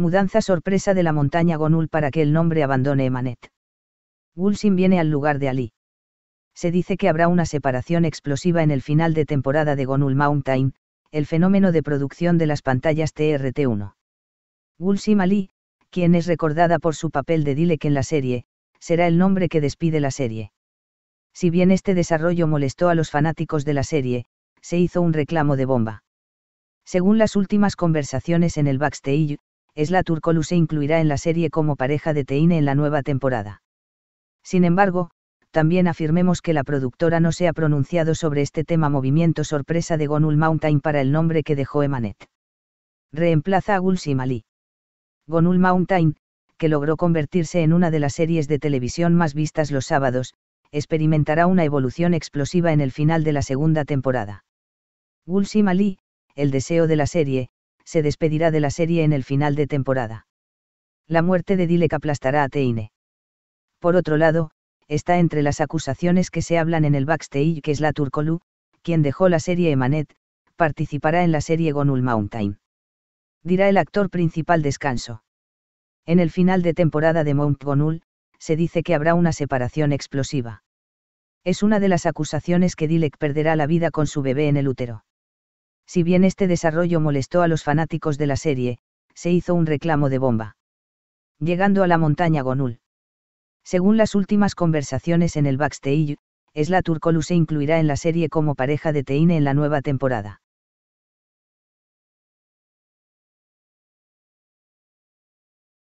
mudanza sorpresa de la montaña Gonul para que el nombre abandone Emanet. Wulsim viene al lugar de Ali. Se dice que habrá una separación explosiva en el final de temporada de Gonul Mountain, el fenómeno de producción de las pantallas TRT1. Gulsim Ali, quien es recordada por su papel de Dilek en la serie, será el nombre que despide la serie. Si bien este desarrollo molestó a los fanáticos de la serie, se hizo un reclamo de bomba. Según las últimas conversaciones en el backstage, Esla Turcolu se incluirá en la serie como pareja de Teine en la nueva temporada. Sin embargo, también afirmemos que la productora no se ha pronunciado sobre este tema movimiento sorpresa de Gonul Mountain para el nombre que dejó Emanet. Reemplaza a Gulsi Ali. Gonul Mountain, que logró convertirse en una de las series de televisión más vistas los sábados, experimentará una evolución explosiva en el final de la segunda temporada. Gulsi Ali, el deseo de la serie, se despedirá de la serie en el final de temporada. La muerte de Dilek aplastará a Teine. Por otro lado, está entre las acusaciones que se hablan en el backstage que es la quien dejó la serie Emanet, participará en la serie Gonul Mountain. Dirá el actor principal descanso. En el final de temporada de Mount Gonul, se dice que habrá una separación explosiva. Es una de las acusaciones que Dilek perderá la vida con su bebé en el útero. Si bien este desarrollo molestó a los fanáticos de la serie, se hizo un reclamo de bomba. Llegando a la montaña Gonul. Según las últimas conversaciones en el backstage, Esla Turcolu se incluirá en la serie como pareja de Teine en la nueva temporada.